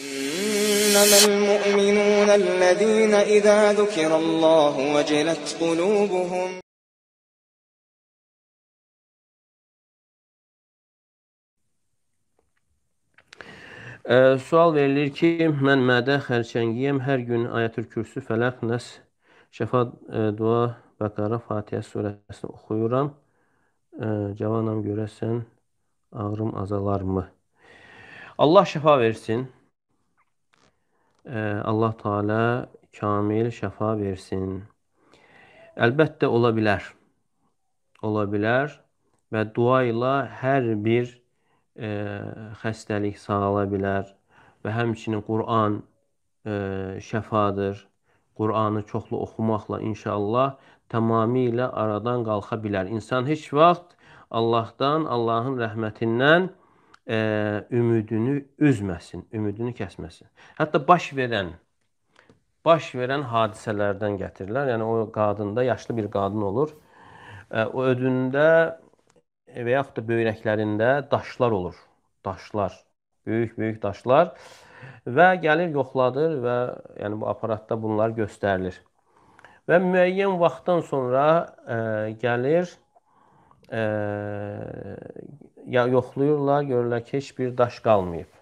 إنما المؤمنون الذين إذا ذكر الله وجلت قلوبهم Ə, sual verilir ki, mən mədə xərçəngiyəm, hər gün Ayətül Kürsü, Fələq, Nəs, Şəfa, ə, Dua, Bəqara, Fatihə surəsini oxuyuram. Ə, cavanam görəsən, ağrım azalarmı? Allah şəfa versin. Allah Teala kamil şəfa versin. Əlbəttə ola bilər. Ola bilər və dua ilə hər bir e, xəstəlik sağala bilər və həmçinin Quran e, şəfadır. Quranı çoxlu oxumaqla inşallah tamamilə aradan qalxa bilər. İnsan heç vaxt Allahdan, Allahın rəhmətindən e, ümidini üzməsin, ümidini kəsməsin. Hətta baş verən baş verən hadisələrdən gətirirlər. Yəni o qadında yaşlı bir qadın olur. E, o ödündə və yaxud da böyrəklərində daşlar olur. Daşlar, böyük-böyük daşlar və gəlir yoxladır və yəni bu aparatda bunlar göstərilir. Və müəyyən vaxtdan sonra e, gəlir e, ya yoxlayırlar, görürlər ki, heç bir daş qalmayıb.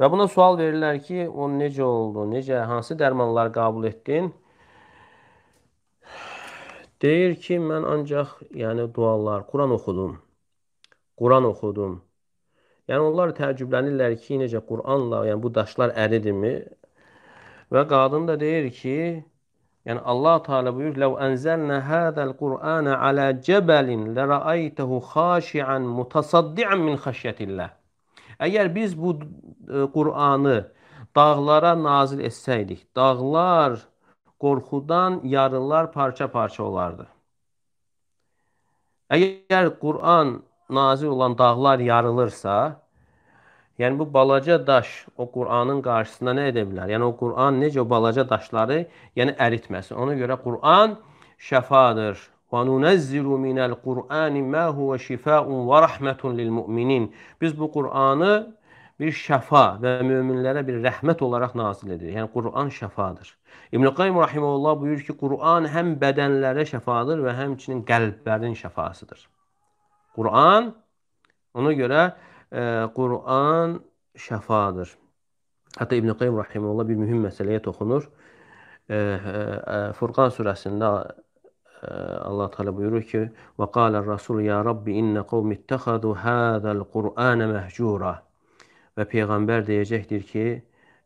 Və buna sual verirlər ki, o necə oldu, necə, hansı dərmanlar qəbul etdin? Deyir ki, mən ancaq yəni dualar, Quran oxudum. Quran oxudum. Yəni onlar təəccüblənirlər ki, necə Quranla, yəni bu daşlar əridimi? Və qadın da deyir ki, Yəni Allah Teala buyurur: "Ləv ənzəlnə hadzal Qur'ana alə cəbəlin ləra'aytahu xaşi'an mutasaddian min xəşyətillah." Əgər biz bu e, Qur'anı dağlara nazil etsəydik, dağlar qorxudan yarılar parça-parça olardı. Əgər Qur'an nazil olan dağlar yarılırsa, Yəni bu balaca daş o Qur'anın qarşısında nə edə bilər? Yəni o Qur'an necə o balaca daşları, yəni əritməsi. Ona görə Qur'an şəfadır. Və nunəzziru minəl Qur'ani mə huve şifaun və rəhmətun lil müminin. Biz bu Qur'anı bir şəfa və möminlərə bir rəhmət olaraq nazil edir. Yəni Qur'an şəfadır. İbn Qayyim rahimehullah buyurur ki, Qur'an həm bədənlərə şəfadır və həmçinin qəlblərin şəfasıdır. Qur'an ona görə Qur'an şəfadır. Hətta İbn Qayyim rahimehullah bir mühüm məsələyə toxunur. E, e, Furqan surəsində e, Allah Teala buyurur ki: "Və qala Rasul ya Rabbi inna qawmi ittakhadu hadal Qur'ana mehcura." Və peyğəmbər deyəcəkdir ki: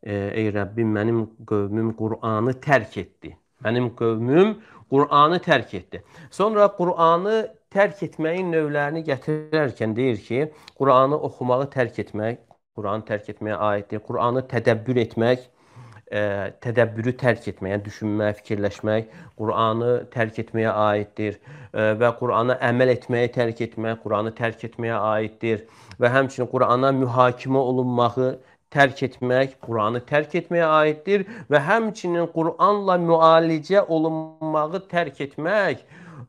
"Ey Rəbbim, mənim qövmüm Qur'anı tərk etdi. Mənim qövmüm Qur'anı tərk etdi." Sonra Qur'anı tərk etməyin növlərini gətirərkən deyir ki, Qur'anı oxumağı tərk etmək, Qur'anı tərk etməyə aiddir. Qur'anı tədəbbür etmək, ə, e, tədəbbürü tərk etmək, yəni düşünmək, fikirləşmək, Qur'anı tərk etməyə aiddir ə, e, və Qur'ana əməl etməyi tərk etmək, Qur'anı tərk etməyə aiddir və həmçinin Qur'ana mühakimə olunmağı tərk etmək, Qur'anı tərk etməyə aiddir və həmçinin Qur'anla müalicə olunmağı tərk etmək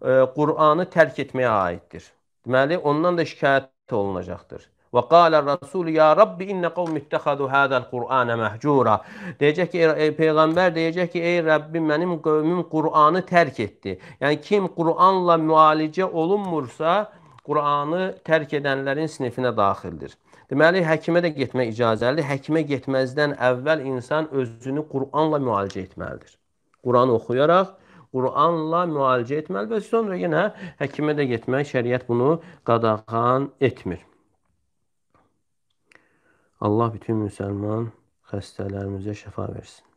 E, Qur'anı tərk etməyə aiddir. Deməli, ondan da şikayət olunacaqdır. Və qalə rəsul ya Rabbi innə qavm ittəxadu hədəl Qur'anə məhcura. Deyəcək ki, ey, Peyğəmbər deyəcək ki, ey Rəbbim, mənim qövmüm Qur'anı tərk etdi. Yəni, kim Qur'anla müalicə olunmursa, Qur'anı tərk edənlərin sinifinə daxildir. Deməli, həkimə də getmək icazəlidir. Həkimə getməzdən əvvəl insan özünü Qur'anla müalicə etməlidir. Qur'an oxuyaraq, Quranla müalicə etməli və sonra yenə həkimə də getmək şəriət bunu qadağan etmir. Allah bütün müsəlman xəstələrimizə şəfa versin.